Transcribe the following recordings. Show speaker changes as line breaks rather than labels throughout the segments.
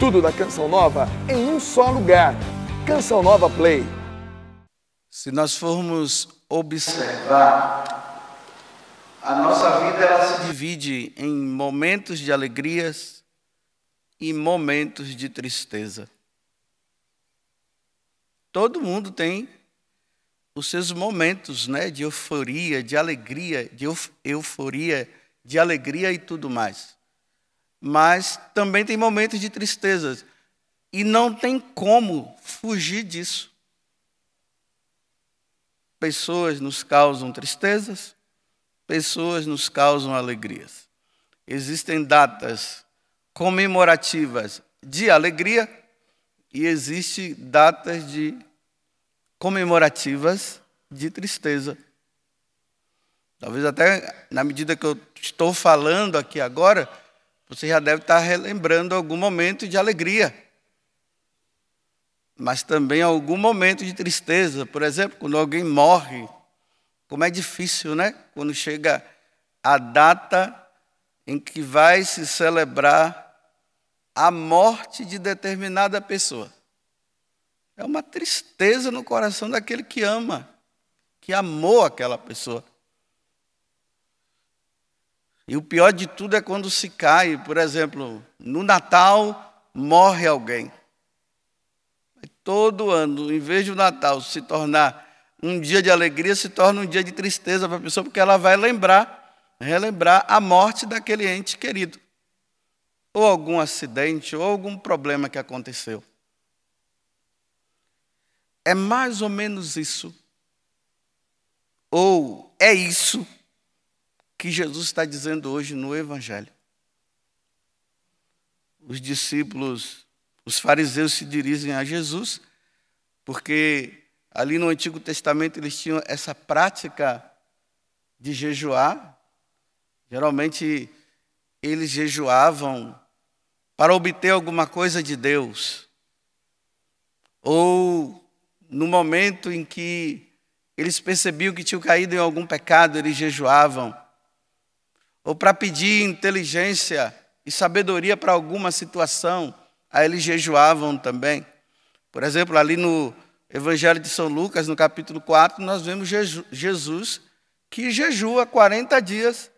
Tudo da Canção Nova em um só lugar. Canção Nova Play. Se nós formos observar, a nossa vida ela se divide em momentos de alegrias e momentos de tristeza. Todo mundo tem os seus momentos né, de euforia, de alegria, de euforia, de alegria e tudo mais mas também tem momentos de tristezas. E não tem como fugir disso. Pessoas nos causam tristezas, pessoas nos causam alegrias. Existem datas comemorativas de alegria e existem datas de comemorativas de tristeza. Talvez até na medida que eu estou falando aqui agora, você já deve estar relembrando algum momento de alegria, mas também algum momento de tristeza. Por exemplo, quando alguém morre, como é difícil, né? Quando chega a data em que vai se celebrar a morte de determinada pessoa. É uma tristeza no coração daquele que ama, que amou aquela pessoa. E o pior de tudo é quando se cai, por exemplo, no Natal morre alguém. Todo ano, em vez de o Natal se tornar um dia de alegria, se torna um dia de tristeza para a pessoa, porque ela vai lembrar, relembrar a morte daquele ente querido. Ou algum acidente, ou algum problema que aconteceu. É mais ou menos isso. Ou é isso que Jesus está dizendo hoje no Evangelho. Os discípulos, os fariseus se dirigem a Jesus, porque ali no Antigo Testamento eles tinham essa prática de jejuar. Geralmente eles jejuavam para obter alguma coisa de Deus. Ou no momento em que eles percebiam que tinham caído em algum pecado, eles jejuavam ou para pedir inteligência e sabedoria para alguma situação, aí eles jejuavam também. Por exemplo, ali no Evangelho de São Lucas, no capítulo 4, nós vemos Jesus que jejua 40 dias.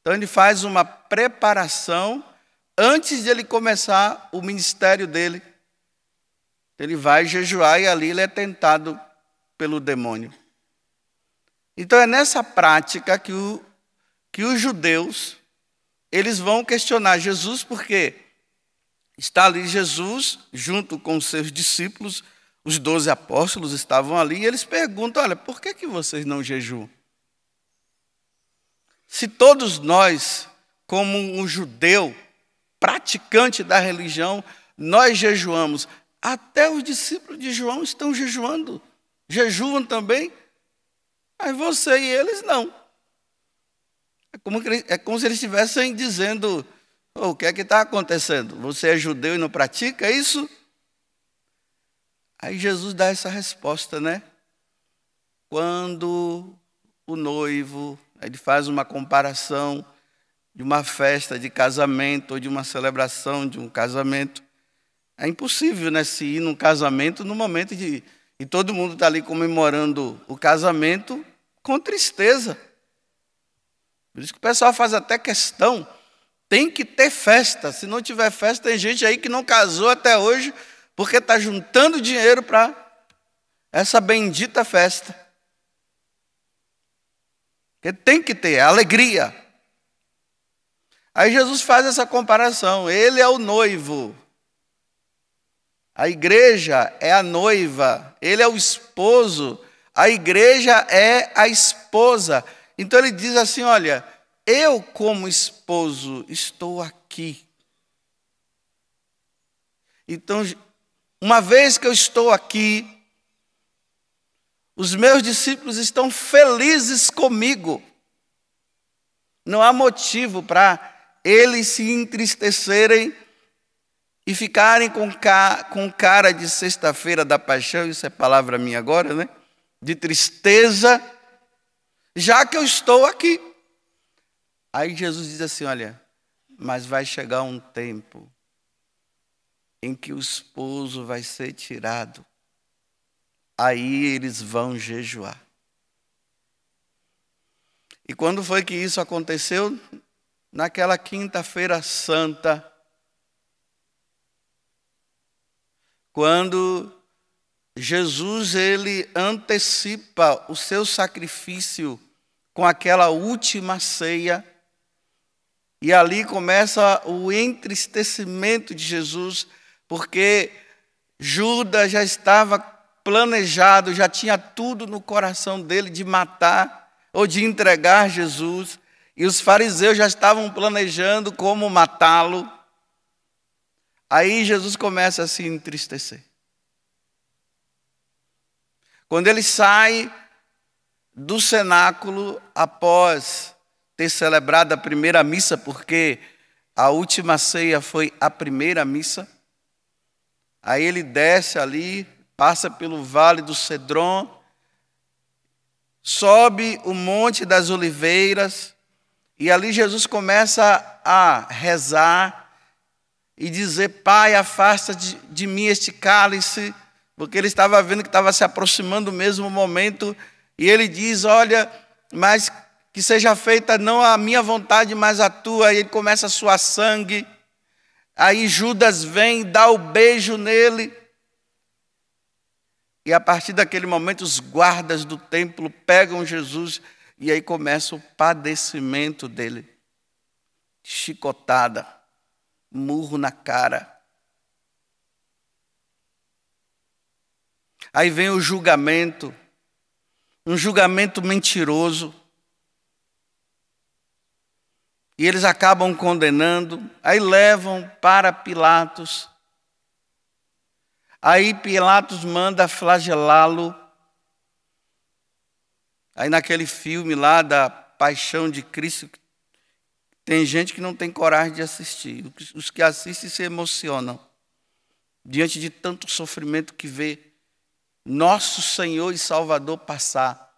Então ele faz uma preparação antes de ele começar o ministério dele. Ele vai jejuar e ali ele é tentado pelo demônio. Então é nessa prática que o que os judeus eles vão questionar Jesus porque está ali Jesus junto com seus discípulos, os doze apóstolos estavam ali e eles perguntam: olha, por que que vocês não jejuam? Se todos nós, como um judeu praticante da religião, nós jejuamos, até os discípulos de João estão jejuando, jejuam também, mas você e eles não. É como, é como se eles estivessem dizendo: oh, o que é que está acontecendo? Você é judeu e não pratica isso? Aí Jesus dá essa resposta, né? Quando o noivo, ele faz uma comparação de uma festa de casamento ou de uma celebração de um casamento. É impossível né, se ir num casamento no momento de. E todo mundo está ali comemorando o casamento com tristeza. Por isso que o pessoal faz até questão, tem que ter festa. Se não tiver festa, tem gente aí que não casou até hoje porque está juntando dinheiro para essa bendita festa. Porque tem que ter é alegria. Aí Jesus faz essa comparação. Ele é o noivo. A igreja é a noiva. Ele é o esposo. A igreja é a esposa. Então ele diz assim: Olha, eu, como esposo, estou aqui. Então, uma vez que eu estou aqui, os meus discípulos estão felizes comigo. Não há motivo para eles se entristecerem e ficarem com, ca, com cara de sexta-feira da paixão, isso é palavra minha agora, né? De tristeza já que eu estou aqui. Aí Jesus diz assim: Olha, mas vai chegar um tempo em que o esposo vai ser tirado. Aí eles vão jejuar. E quando foi que isso aconteceu? Naquela quinta-feira santa, quando Jesus ele antecipa o seu sacrifício com aquela última ceia. E ali começa o entristecimento de Jesus, porque Judas já estava planejado, já tinha tudo no coração dele de matar ou de entregar Jesus, e os fariseus já estavam planejando como matá-lo. Aí Jesus começa a se entristecer. Quando ele sai do cenáculo após ter celebrado a primeira missa, porque a última ceia foi a primeira missa, aí ele desce ali, passa pelo vale do Cedron, sobe o Monte das Oliveiras, e ali Jesus começa a rezar e dizer: Pai, afasta de, de mim este cálice porque ele estava vendo que estava se aproximando do mesmo momento, e ele diz: Olha, mas que seja feita não a minha vontade, mas a tua. E ele começa a suar sangue. Aí Judas vem, dá o beijo nele. E a partir daquele momento, os guardas do templo pegam Jesus e aí começa o padecimento dele. Chicotada, murro na cara, Aí vem o julgamento, um julgamento mentiroso. E eles acabam condenando, aí levam para Pilatos. Aí Pilatos manda flagelá-lo. Aí naquele filme lá da Paixão de Cristo, tem gente que não tem coragem de assistir. Os que assistem se emocionam diante de tanto sofrimento que vê nosso Senhor e Salvador passar.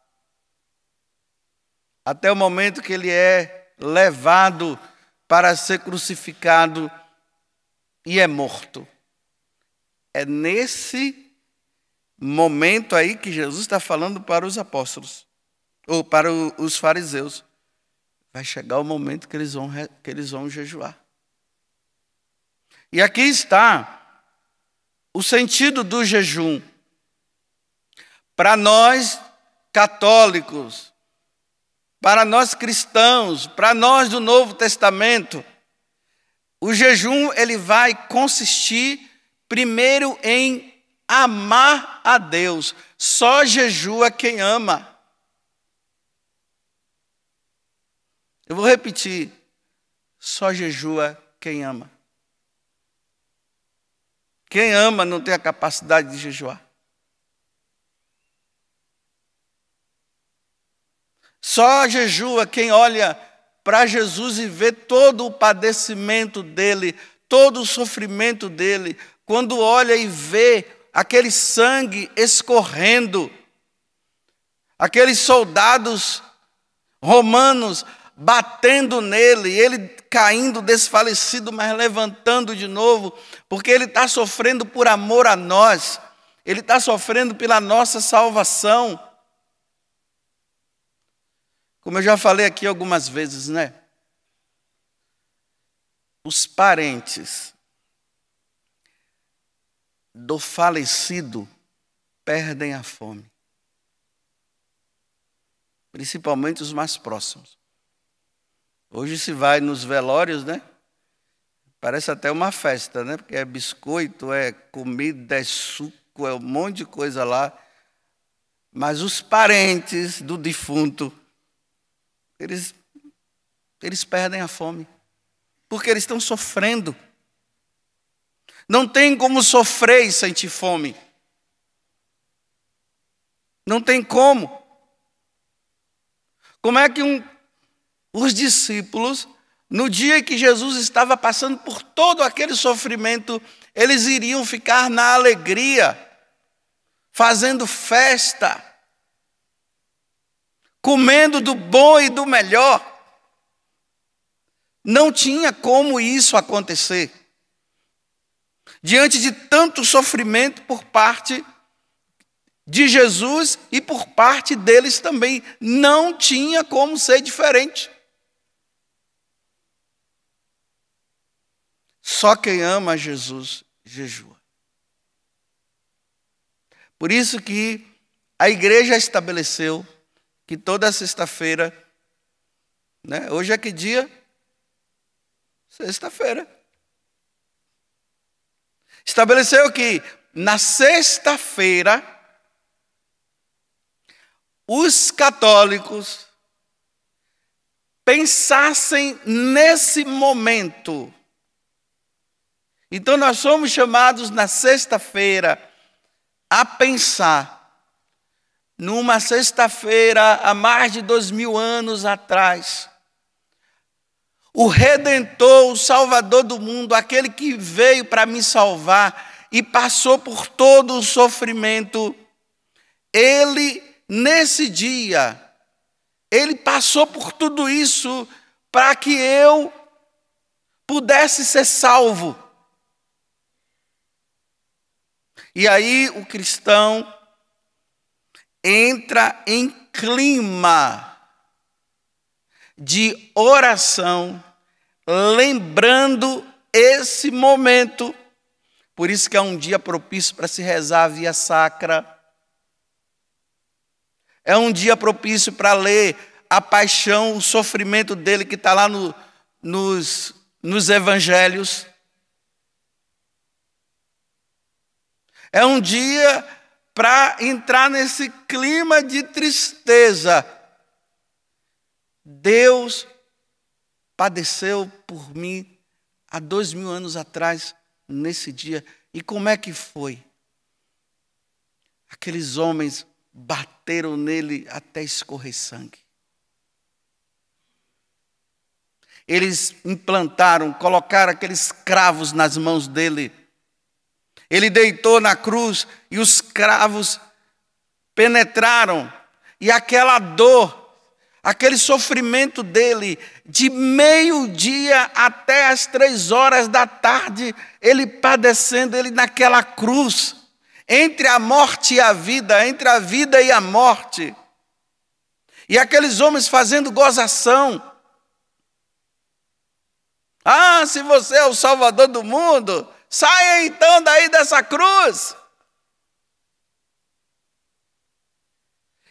Até o momento que ele é levado para ser crucificado e é morto. É nesse momento aí que Jesus está falando para os apóstolos, ou para os fariseus. Vai chegar o momento que eles vão, que eles vão jejuar. E aqui está o sentido do jejum. Para nós católicos, para nós cristãos, para nós do Novo Testamento, o jejum ele vai consistir primeiro em amar a Deus. Só jejua quem ama. Eu vou repetir. Só jejua quem ama. Quem ama não tem a capacidade de jejuar. Só jejua quem olha para Jesus e vê todo o padecimento dele, todo o sofrimento dele, quando olha e vê aquele sangue escorrendo, aqueles soldados romanos batendo nele, ele caindo desfalecido, mas levantando de novo, porque ele está sofrendo por amor a nós, ele está sofrendo pela nossa salvação. Como eu já falei aqui algumas vezes, né? Os parentes do falecido perdem a fome, principalmente os mais próximos. Hoje se vai nos velórios, né? Parece até uma festa, né? Porque é biscoito, é comida, é suco, é um monte de coisa lá. Mas os parentes do defunto eles, eles perdem a fome, porque eles estão sofrendo. Não tem como sofrer e sentir fome. Não tem como. Como é que um, os discípulos, no dia que Jesus estava passando por todo aquele sofrimento, eles iriam ficar na alegria, fazendo festa? comendo do bom e do melhor. Não tinha como isso acontecer. Diante de tanto sofrimento por parte de Jesus e por parte deles também, não tinha como ser diferente. Só quem ama Jesus jejua. Por isso que a igreja estabeleceu que toda sexta-feira, né? Hoje é que dia? Sexta-feira. Estabeleceu que na sexta-feira os católicos pensassem nesse momento. Então nós somos chamados na sexta-feira a pensar numa sexta-feira, há mais de dois mil anos atrás, o Redentor, o Salvador do mundo, aquele que veio para me salvar e passou por todo o sofrimento, ele, nesse dia, ele passou por tudo isso para que eu pudesse ser salvo. E aí o cristão entra em clima de oração, lembrando esse momento. Por isso que é um dia propício para se rezar a via sacra. É um dia propício para ler a paixão, o sofrimento dele que está lá no, nos, nos evangelhos. É um dia para entrar nesse clima de tristeza. Deus padeceu por mim há dois mil anos atrás, nesse dia. E como é que foi? Aqueles homens bateram nele até escorrer sangue. Eles implantaram, colocaram aqueles cravos nas mãos dele ele deitou na cruz e os cravos penetraram, e aquela dor, aquele sofrimento dele, de meio-dia até as três horas da tarde, ele padecendo, ele naquela cruz, entre a morte e a vida, entre a vida e a morte, e aqueles homens fazendo gozação. Ah, se você é o salvador do mundo, Saia então daí dessa cruz.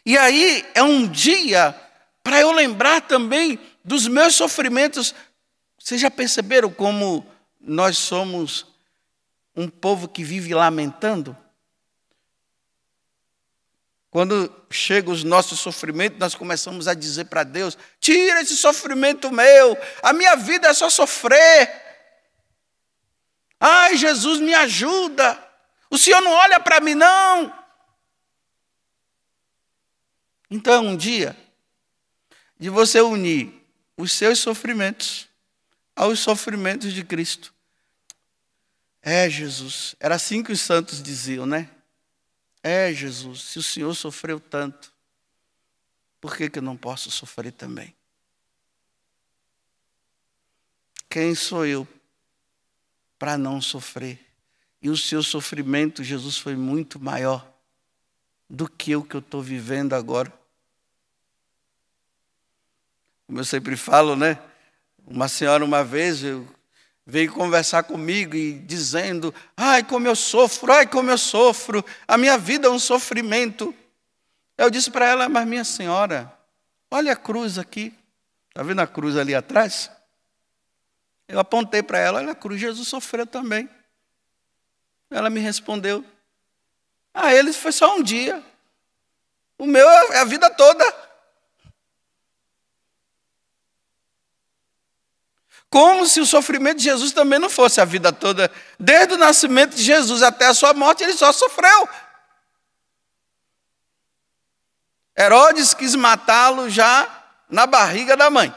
E aí é um dia para eu lembrar também dos meus sofrimentos. Vocês já perceberam como nós somos um povo que vive lamentando? Quando chegam os nossos sofrimentos, nós começamos a dizer para Deus: tira esse sofrimento meu, a minha vida é só sofrer. Ai, Jesus, me ajuda. O Senhor não olha para mim, não. Então, um dia, de você unir os seus sofrimentos aos sofrimentos de Cristo. É, Jesus. Era assim que os santos diziam, né? É, Jesus, se o Senhor sofreu tanto, por que, que eu não posso sofrer também? Quem sou eu para não sofrer. E o seu sofrimento, Jesus, foi muito maior do que o que eu estou vivendo agora. Como eu sempre falo, né? Uma senhora uma vez veio conversar comigo e dizendo: Ai, como eu sofro, ai, como eu sofro, a minha vida é um sofrimento. Eu disse para ela: Mas minha senhora, olha a cruz aqui, está vendo a cruz ali atrás? Eu apontei para ela, olha, a cruz Jesus sofreu também. Ela me respondeu, ah, ele foi só um dia. O meu é a vida toda. Como se o sofrimento de Jesus também não fosse a vida toda. Desde o nascimento de Jesus até a sua morte, ele só sofreu. Herodes quis matá-lo já na barriga da mãe.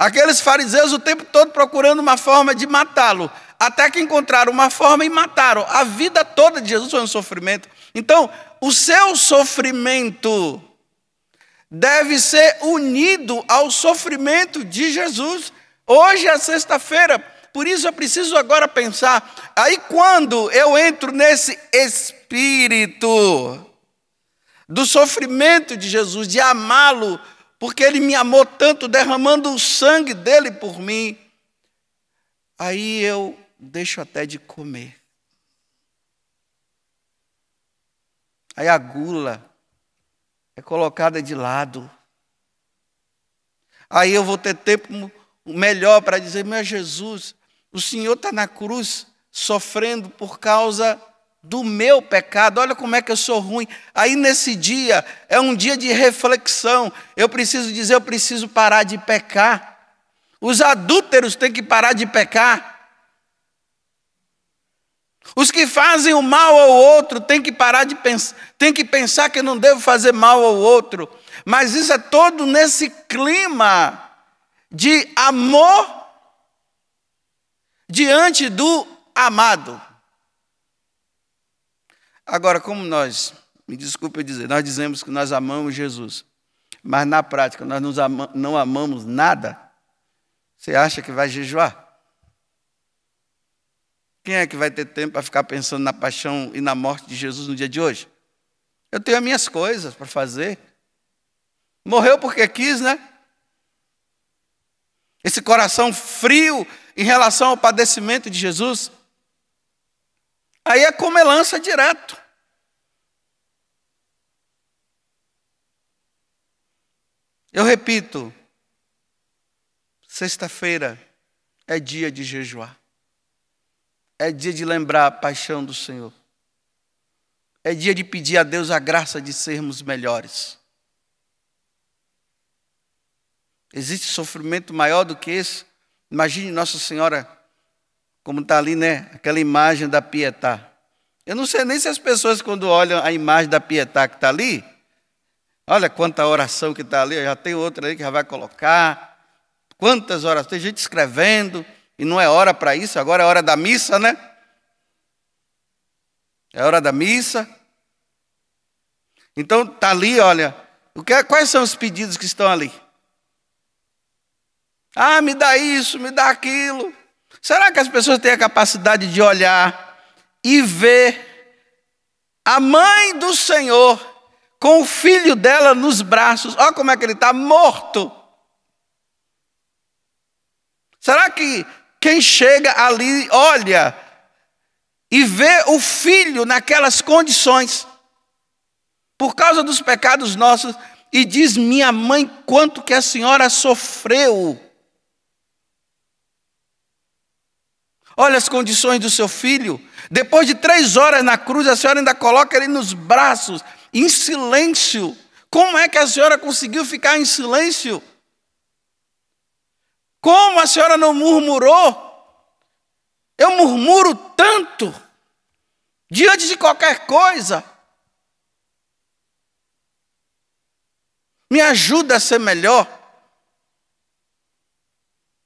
Aqueles fariseus o tempo todo procurando uma forma de matá-lo, até que encontraram uma forma e mataram. A vida toda de Jesus foi um sofrimento. Então, o seu sofrimento deve ser unido ao sofrimento de Jesus. Hoje é sexta-feira, por isso eu preciso agora pensar. Aí, quando eu entro nesse espírito do sofrimento de Jesus, de amá-lo, porque ele me amou tanto, derramando o sangue dele por mim. Aí eu deixo até de comer. Aí a gula é colocada de lado. Aí eu vou ter tempo melhor para dizer: Meu Jesus, o Senhor está na cruz sofrendo por causa do meu pecado, olha como é que eu sou ruim. Aí nesse dia é um dia de reflexão. Eu preciso dizer, eu preciso parar de pecar. Os adúlteros têm que parar de pecar. Os que fazem o mal ao outro têm que parar de pensar, têm que pensar que não devo fazer mal ao outro. Mas isso é todo nesse clima de amor diante do amado. Agora, como nós, me desculpe dizer, nós dizemos que nós amamos Jesus, mas na prática nós ama, não amamos nada, você acha que vai jejuar? Quem é que vai ter tempo para ficar pensando na paixão e na morte de Jesus no dia de hoje? Eu tenho as minhas coisas para fazer. Morreu porque quis, né? Esse coração frio em relação ao padecimento de Jesus. Aí é comelança é direto. Eu repito, sexta-feira é dia de jejuar. É dia de lembrar a paixão do Senhor. É dia de pedir a Deus a graça de sermos melhores. Existe sofrimento maior do que esse? Imagine Nossa Senhora, como está ali, né? Aquela imagem da Pietá. Eu não sei nem se as pessoas, quando olham a imagem da Pietá que está ali, Olha quanta oração que está ali, já tem outra ali que já vai colocar. Quantas horas? Tem gente escrevendo, e não é hora para isso, agora é hora da missa, né? É hora da missa. Então está ali, olha, o que, é, quais são os pedidos que estão ali? Ah, me dá isso, me dá aquilo. Será que as pessoas têm a capacidade de olhar e ver a mãe do Senhor com o filho dela nos braços. Olha como é que ele está morto. Será que quem chega ali olha e vê o filho naquelas condições, por causa dos pecados nossos, e diz: Minha mãe, quanto que a senhora sofreu? Olha as condições do seu filho. Depois de três horas na cruz, a senhora ainda coloca ele nos braços em silêncio. Como é que a senhora conseguiu ficar em silêncio? Como a senhora não murmurou? Eu murmuro tanto diante de qualquer coisa. Me ajuda a ser melhor.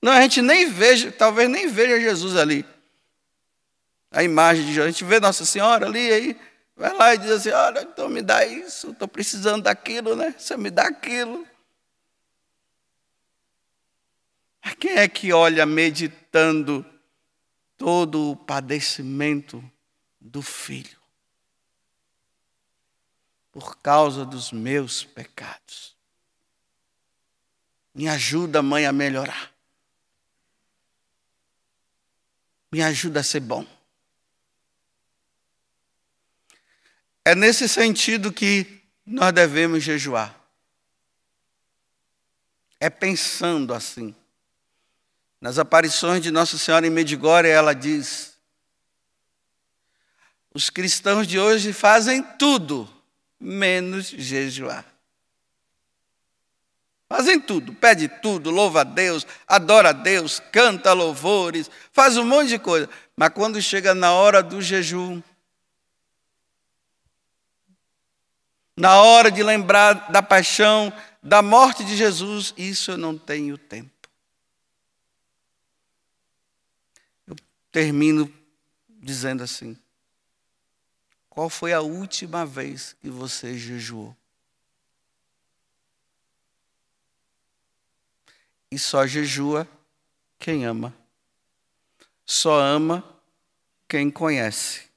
Não, a gente nem veja, talvez nem veja Jesus ali. A imagem de Jesus. A gente vê Nossa Senhora ali, aí Vai lá e diz assim: olha, então me dá isso, estou precisando daquilo, né? Você me dá aquilo. A quem é que olha meditando todo o padecimento do filho? Por causa dos meus pecados. Me ajuda, mãe, a melhorar. Me ajuda a ser bom. É nesse sentido que nós devemos jejuar. É pensando assim. Nas aparições de Nossa Senhora em Medigória, ela diz: Os cristãos de hoje fazem tudo menos jejuar. Fazem tudo, pede tudo, louva a Deus, adora a Deus, canta louvores, faz um monte de coisa. Mas quando chega na hora do jejum, na hora de lembrar da paixão, da morte de Jesus, isso eu não tenho tempo. Eu termino dizendo assim: Qual foi a última vez que você jejuou? E só jejua quem ama. Só ama quem conhece.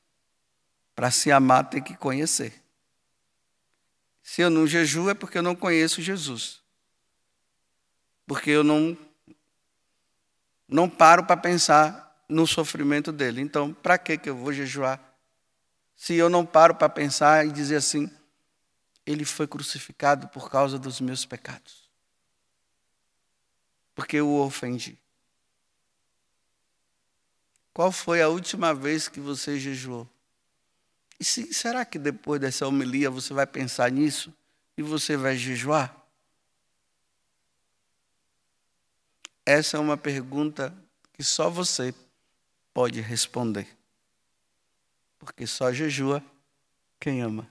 Para se amar tem que conhecer. Se eu não jejuo, é porque eu não conheço Jesus. Porque eu não, não paro para pensar no sofrimento dele. Então, para que eu vou jejuar? Se eu não paro para pensar e dizer assim, ele foi crucificado por causa dos meus pecados. Porque eu o ofendi. Qual foi a última vez que você jejuou? E se, será que depois dessa homilia você vai pensar nisso e você vai jejuar? Essa é uma pergunta que só você pode responder. Porque só jejua quem ama,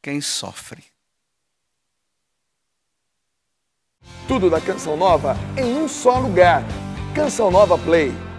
quem sofre. Tudo da Canção Nova em um só lugar. Canção Nova Play.